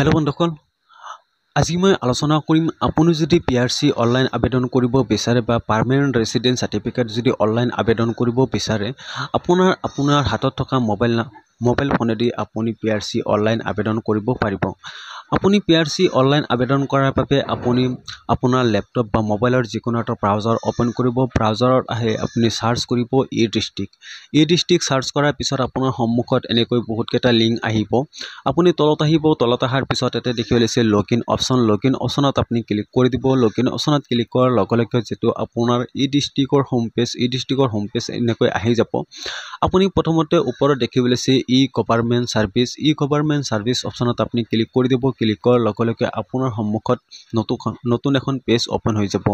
hello' বন্ধুসকল আজি মই আলোচনা কৰিম আপুনি যদি পি আৰ চি অনলাইন আবেদন কৰিব বিচাৰে বা পাৰ্মানেণ্ট ৰেচিডেণ্ট চাৰ্টিফিকেট যদি অনলাইন আবেদন কৰিব বিচাৰে আপোনাৰ আপোনাৰ হাতত থকা মোবাইল মোবাইল ফোনেদি আপুনি পি আৰ চি অনলাইন আবেদন কৰিব পাৰিব আপুনি পি আৰ চি অনলাইন আবেদন কৰাৰ বাবে আপুনি আপোনাৰ লেপটপ বা মোবাইলৰ যিকোনো এটা ব্ৰাউজাৰ অ'পেন কৰিব ব্ৰাউজাৰত আহি আপুনি চাৰ্চ কৰিব e district e district search কৰাৰ পিছত আপোনাৰ সন্মুখত এনেকৈ বহুতকেইটা লিংক আহিব আপুনি তলত আহিব তলত অহাৰ পিছত ইয়াতে দেখি ওলাইছে log in option log in অপশ্যনত আপুনি ক্লিক কৰি দিব লগ ইন অপশ্যনত ক্লিক কৰাৰ লগে লগে যিটো আপোনাৰ ই ডিষ্ট্ৰিক্টৰ হোম পেজ ই ডিষ্ট্ৰিক্টৰ হোম পেজ এনেকৈ আহি যাব আপুনি প্ৰথমতে ওপৰত দেখিবলৈছে e government service e government service অপশ্যনত আপুনি ক্লিক কৰি দিব ক্লিক কৰাৰ লগে লগে আপোনাৰ সন্মুখত নতুন নতুন এখন পেজ অ'পেন হৈ যাব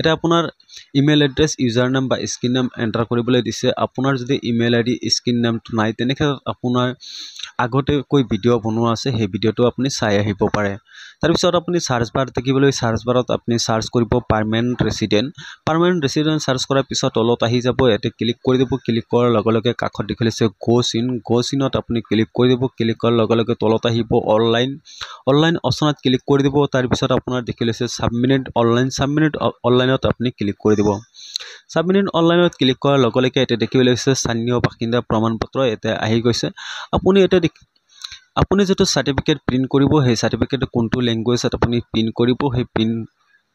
এতিয়া আপোনাৰ ইমেইল এড্ৰেছ ইউজাৰ নাম বা স্কিন নাম এণ্টাৰ কৰিবলৈ দিছে আপোনাৰ যদি ইমেইল আইডি ডি স্কিন নামটো নাই তেনেক্ষেত্ৰত আপোনাৰ আগতে কৈ ভিডিঅ' বনোৱা আছে সেই ভিডিঅ'টো আপুনি চাই আহিব পাৰে তাৰপিছত আপুনি চাৰ্চ বাৰ দেখিবলৈ চাৰ্চ বাৰত আপুনি চাৰ্চ কৰিব permanent resident permanent resident search কৰাৰ পিছত তলত আহি যাব ইয়াতে ক্লিক কৰি দিব ক্লিক কৰাৰ লগে লগে কাষত দেখিলেছে গ' চিন গ' চিনত আপুনি ক্লিক কৰি দিব ক্লিক কৰাৰ লগে লগে তলত আহিব অনলাইন অনলাইন অপশ্যনত ক্লিক কৰি দিব তাৰপিছত আপোনাৰ দেখিলেছে ছাবমিনিট অনলাইন ছাবমিনিট অনলাইনত আপুনি ক্লিক কৰি দিব ছাবমিট অনলাইনত ক্লিক কৰাৰ লগে লগে এতিয়া দেখিবলৈ গৈছে স্থানীয় বাসিন্দা প্ৰমাণপত্ৰ এতিয়া আহি গৈছে আপুনি এতিয়া দেখি আপুনি যিটো চাৰ্টিফিকেট প্ৰিণ্ট কৰিব সেই চাৰ্টিফিকেট কোনটো লেংগুৱেজত আপুনি প্ৰিণ্ট কৰিব সেই প্ৰিণ্ট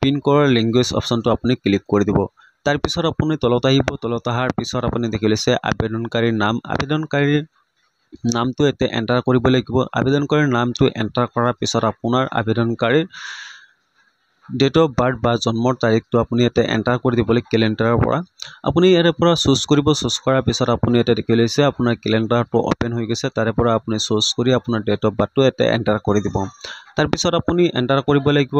প্ৰিণ্ট কৰাৰ লেংগুৱেজ অপশ্যনটো আপুনি ক্লিক কৰি দিব তাৰপিছত আপুনি তলত আহিব তলত অহাৰ পিছত আপুনি দেখি লৈছে আবেদনকাৰীৰ নাম আবেদনকাৰীৰ নামটো এতিয়া এণ্টাৰ কৰিব লাগিব আবেদনকাৰীৰ নামটো এণ্টাৰ কৰাৰ পিছত আপোনাৰ আবেদনকাৰীৰ ডেট অফ বাৰ্থ বা জন্মৰ তাৰিখটো আপুনি ইয়াতে এণ্টাৰ কৰি দিব লাগিব কেলেণ্ডাৰৰ পৰা আপুনি ইয়াৰে পৰা চুজ কৰিব চুজ কৰাৰ পিছত আপুনি ইয়াতে দেখি লৈছে আপোনাৰ কেলেণ্ডাৰটো অ'পেন হৈ গৈছে তাৰে পৰা আপুনি চুজ কৰি আপোনাৰ ডেট অফ বাৰ্থটো ইয়াতে এণ্টাৰ কৰি দিব তাৰপিছত আপুনি এণ্টাৰ কৰিব লাগিব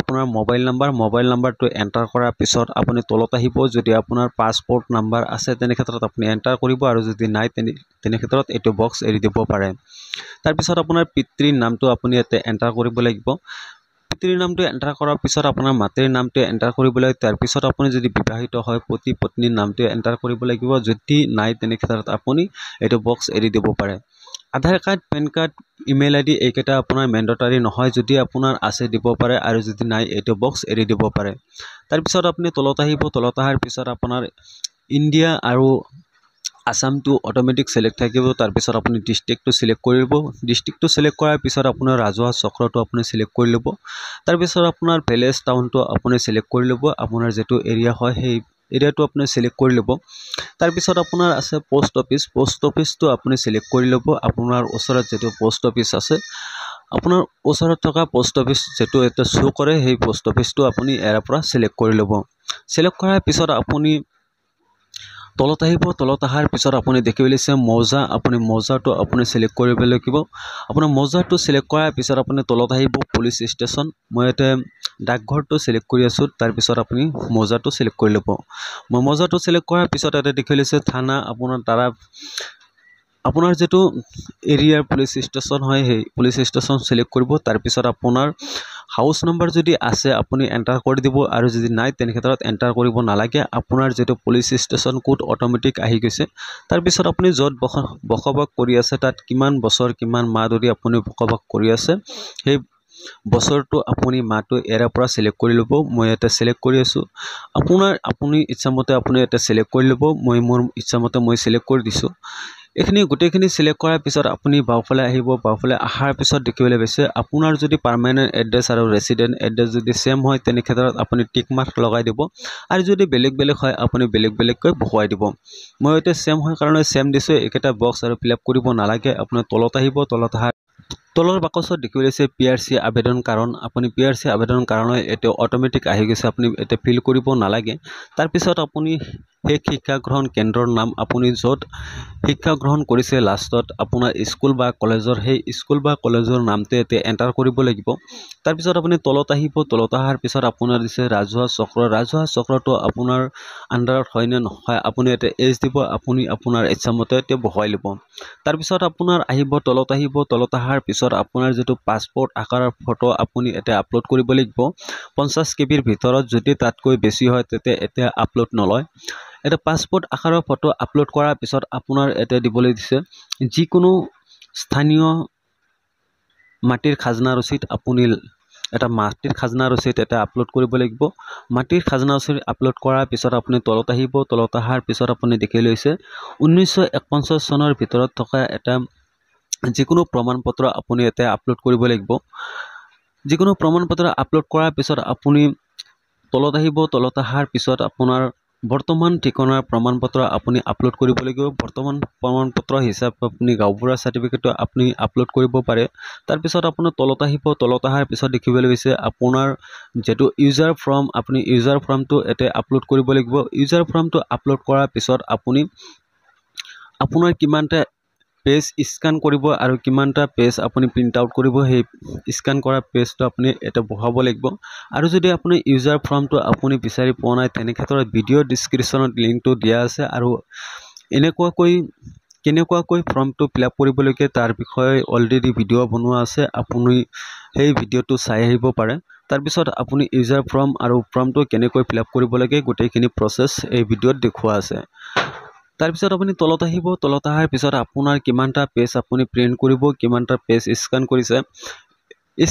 আপোনাৰ মোবাইল নাম্বাৰ মোবাইল নাম্বাৰটো এণ্টাৰ কৰাৰ পিছত আপুনি তলত আহিব যদি আপোনাৰ পাছপৰ্ট নাম্বাৰ আছে তেনেক্ষেত্ৰত আপুনি এণ্টাৰ কৰিব আৰু যদি নাই তেনে তেনেক্ষেত্ৰত এইটো বক্স এৰি দিব পাৰে তাৰপিছত আপোনাৰ পিতৃৰ নামটো আপুনি ইয়াতে এণ্টাৰ কৰিব লাগিব পিতৃ নামটো এণ্টাৰ কৰাৰ পিছত আপোনাৰ মাতৃৰ নামটো এণ্টাৰ কৰিব লাগে তাৰপিছত আপুনি যদি বিবাহিত হয় পতি পত্নীৰ নামটো এণ্টাৰ কৰিব লাগিব যদি নাই তেনেক্ষেত্ৰত আপুনি এইটো বক্স এৰি দিব পাৰে Aadhaar card pan card email I D এইকেইটা আপোনাৰ মেণ্ডটৰী নহয় যদি আপোনাৰ আছে দিব পাৰে আৰু যদি নাই এইটো বক্স এৰি দিব পাৰে তাৰপিছত আপুনি তলত আহিব তলত অহাৰ পিছত আপোনাৰ ইণ্ডিয়া আৰু আসামটো অটোমেটিক সিলেক্ট থাকবে তারপর আপনি ডিস্ট্রিক্ট সিলেক্ট করে দিব ডিস্ট্রিক্ট সিলেক্ট করার পিছত আপনার রাজহা চক্রট আপনি সিলেক্ট করে লোব তারপর আপনার ভিলেজ টাউনট আপনি সিলেক্ট করে লোব আপনার যে এরিয়া হয় সেই এরিয়াটা আপনি সিলেক্ট করে লোব তারপর আপনার আছে পোস্ট অফিস পোস্ট অফিসট আপনি সিলেক্ট করে লোব আপনার ওসর যেহেতু পোস্ট অফিস আছে আপনার ওসর থাকা পোস্ট অফিস যেহেতু এটা শো করে সেই পোস্ট অফিসট আপনি এরপরা সিলেক্ট করে লোব সিলেক্ট করার পিছত আপনি তলত আহিব তলত অহাৰ পিছত আপুনি দেখিবলৈ চাই মজা আপুনি মজাটো আপুনি চিলেক্ট কৰিব লাগিব আপোনাৰ মজাটো চিলেক্ট কৰাৰ পিছত আপুনি তলত আহিব পুলিচ ষ্টেচন মই ইয়াতে ডাকঘৰটো চিলেক্ট কৰি আছোঁ তাৰপিছত আপুনি মজাটো চিলেক্ট কৰি ল'ব মই মজাটো চিলেক্ট কৰাৰ পিছত ইয়াতে দেখিবলৈ চাই থানা আপোনাৰ তাৰা আপোনাৰ যিটো এৰিয়াৰ পুলিচ ষ্টেচন হয় সেই পুলিচ ষ্টেচন চিলেক্ট কৰিব তাৰপিছত আপোনাৰ হাউচ নাম্বাৰ যদি আছে আপুনি এণ্টাৰ কৰি দিব আৰু যদি নাই তেনেক্ষেত্ৰত এণ্টাৰ কৰিব নালাগে আপোনাৰ যিটো পুলিচ ষ্টেচন কোড অট'মেটিক আহি গৈছে তাৰপিছত আপুনি য'ত বস বসবাস কৰি আছে তাত কিমান বছৰ কিমান মাহ ধৰি আপুনি বসবাস কৰি আছে সেই বছৰটো আপুনি মাহটো ইয়াৰে পৰা ছিলেক্ট কৰি ল'ব মই ইয়াতে ছিলেক্ট কৰি আছোঁ আপোনাৰ আপুনি ইচ্ছামতে আপুনি ইয়াতে ছিলেক্ট কৰি ল'ব মই মোৰ ইচ্ছামতে মই ছিলেক্ট কৰি দিছোঁ এইখিনি গোটেইখিনি চিলেক্ট কৰাৰ পিছত আপুনি বাওঁফালে আহিব বাওঁফালে অহাৰ পিছত দেখিবলৈ পাইছে আপোনাৰ যদি পাৰ্মানেণ্ট এড্ৰেছ আৰু ৰেচিডেণ্ট এড্ৰেছ যদি ছেম হয় তেনেক্ষেত্ৰত আপুনি টিক মাৰ্ক লগাই দিব আৰু যদি বেলেগ বেলেগ হয় আপুনি বেলেগ বেলেগকৈ বহুৱাই দিব মই এতিয়া ছেম হয় কাৰণে ছেম দিছোঁ এইকেইটা বক্স আৰু ফিল আপ কৰিব নালাগে আপুনি তলত আহিব তলত অহাৰ তলৰ বাকচত দেখিবলৈ আছে পি আৰ চি আবেদন কাৰণ আপুনি পি আৰ চি আবেদন কাৰণে এতিয়া অট'মেটিক আহি গৈছে আপুনি এতিয়া ফিল কৰিব নালাগে তাৰপিছত আপুনি সেই শিক্ষা গ্ৰহণ কেন্দ্ৰৰ নাম আপুনি য'ত শিক্ষা গ্ৰহণ কৰিছে লাষ্টত আপোনাৰ স্কুল বা কলেজৰ সেই স্কুল বা কলেজৰ নামটো ইয়াতে এণ্টাৰ কৰিব লাগিব তাৰপিছত আপুনি তলত আহিব তলত অহাৰ পিছত আপোনাৰ দিছে ৰাজহুৱা চক্ৰ ৰাজহুৱা চক্ৰটো আপোনাৰ আণ্ডাৰত হয়নে নহয় আপুনি ইয়াতে এজ দিব আপুনি আপোনাৰ ইচ্ছামতে ইয়াতে বহুৱাই ল'ব তাৰপিছত আপোনাৰ আহিব তলত আহিব তলত অহাৰ পিছত আপোনাৰ যিটো পাছপৰ্ট আকাৰৰ ফটো আপুনি ইয়াতে আপলোড কৰিব লাগিব পঞ্চাছ কে বিৰ ভিতৰত যদি তাতকৈ বেছি হয় তেতিয়া এতিয়া আপলোড নলয় এটা পাছপোৰ্ট আকাৰৰ ফটো আপলোড কৰাৰ পিছত আপোনাৰ এটা দিবলৈ দিছে যিকোনো স্থানীয় মাটিৰ খাজনা ৰচিদ আপুনি এটা মাটিৰ খাজনা ৰচিদ এটা আপলোড কৰিব লাগিব মাটিৰ খাজনা ৰচিদ আপলোড কৰাৰ পিছত আপুনি তলত আহিব তলত অহাৰ পিছত আপুনি দেখি লৈছে ঊনৈছশ চনৰ ভিতৰত থকা এটা যিকোনো প্ৰমাণপত্ৰ আপুনি এটা আপলোড কৰিব লাগিব যিকোনো প্ৰমাণপত্ৰ আপলোড কৰাৰ পিছত আপুনি তলত আহিব তলত অহাৰ পিছত আপোনাৰ বৰ্তমান ঠিকনাৰ প্ৰমাণপত্ৰ আপুনি আপলোড কৰিব লাগিব বৰ্তমান প্ৰমাণপত্ৰ হিচাপে আপুনি গাঁওবুঢ়াৰ চাৰ্টিফিকেটটো আপুনি আপলোড কৰিব পাৰে তাৰপিছত আপোনাৰ তলত আহিব তলত অহাৰ পিছত দেখিবলৈ গৈছে আপোনাৰ যিটো ইউজাৰ ফৰ্ম আপুনি ইউজাৰ ফৰ্মটো এতে আপলোড কৰিব লাগিব ইউজাৰ ফৰ্মটো আপলোড কৰাৰ পিছত আপুনি আপোনাৰ কিমানটা পেজ স্কেন কৰিব আৰু কিমানটা পেজ আপুনি প্ৰিণ্ট আউট কৰিব সেই স্কেন কৰা পেজটো আপুনি এটা বঢ়াব লাগিব আৰু যদি আপুনি ইউজাৰ ফৰ্মটো আপুনি বিচাৰি পোৱা নাই তেনেক্ষেত্ৰত ভিডিঅ' ডিছক্ৰিপশ্যনত লিংকটো দিয়া আছে আৰু এনেকুৱাকৈ কেনেকুৱাকৈ ফৰ্মটো ফিল আপ কৰিবলৈকে তাৰ বিষয়ে অলৰেডি ভিডিঅ' বনোৱা আছে আপুনি সেই ভিডিঅ'টো চাই আহিব পাৰে তাৰপিছত আপুনি ইউজাৰ ফৰ্ম আৰু ফৰ্মটো কেনেকৈ ফিল আপ কৰিব লাগে গোটেইখিনি প্ৰচেছ এই ভিডিঅ'ত দেখুওৱা আছে তাৰপিছত আপুনি তলত আহিব তলত অহাৰ পিছত আপোনাৰ কিমানটা পেজ আপুনি প্ৰিণ্ট কৰিব কিমানটা পেজ স্কেন কৰিছে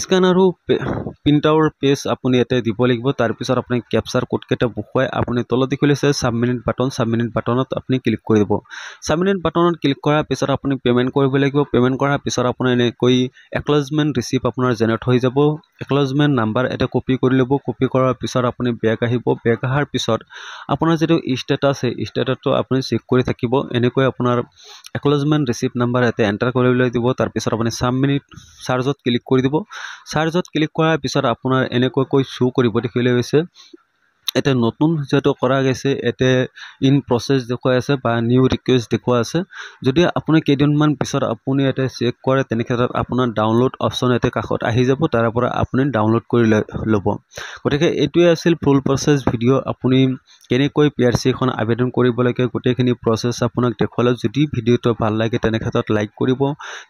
স্কেন আৰু প্ৰিণ্টআউটৰ পেজ আপুনি ইয়াতে দিব লাগিব তাৰপিছত আপুনি কেপচাৰ কোডকেইটা বহুৱাই আপুনি তলত দেখিলেছে ছাবমিনিট বাটন ছাবমিনিট বাটনত আপুনি ক্লিক কৰি দিব ছাবমিনিট বাটনত ক্লিক কৰাৰ পিছত আপুনি পে'মেণ্ট কৰিব লাগিব পে'মেণ্ট কৰাৰ পিছত আপুনি এনেকৈ একলজমেণ্ট ৰিচিপ্ট আপোনাৰ জেনেৰেট হৈ যাব একলজমেণ্ট নাম্বাৰ এটা কপি কৰি ল'ব কপি কৰাৰ পিছত আপুনি বেগ আহিব বেগ অহাৰ পিছত আপোনাৰ যিটো ষ্টেটাছ সেই ষ্টেটাছটো আপুনি চেক কৰি থাকিব এনেকৈ আপোনাৰ একলজমেণ্ট ৰিচিপ্ট নাম্বাৰ ইয়াতে এণ্টাৰ কৰিবলৈ দিব তাৰপিছত আপুনি ছাবমিনিট চাৰ্জত ক্লিক কৰি দিব চাৰ্জত ক্লিক কৰাৰ পিছত আপোনাৰ এনেকৈ কৈ শ্ব' কৰিব দেখিবলৈ হৈছে এটা নতুন যেহেতু কৰা গৈছে এটা ইন প্ৰচেছ দেখা আছে বা নিউ ৰিকুৱেষ্ট দেখা আছে যদি আপুনি কেইদিনমান পিছত আপুনি এটা চেক কৰে তেন ক্ষেত্ৰে আপনাৰ ডাউনলোড অপচন এটা কাকত আহি যাব তাৰ পৰা আপুনি ডাউনলোড কৰে লব গতি এইটাই আছিল ফুল প্ৰচেছ ভিডিঅ' আপুনি কেন পি আৰ সি এখন আবেদন লাগে গোটেইখিনি প্ৰচেছ আপোনাক দেখালে যদি ভিডিঅ'টো ভাল লাগে তেন ক্ষেত্ৰে লাইক কৰিব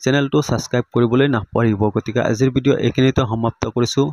চেনেলটো সাবস্ক্ৰাইব কৰিবলৈ নাপাহৰিব গতিকে আজিৰ ভিডিঅ' এইখিনিতে সমাপ্ত কৰছো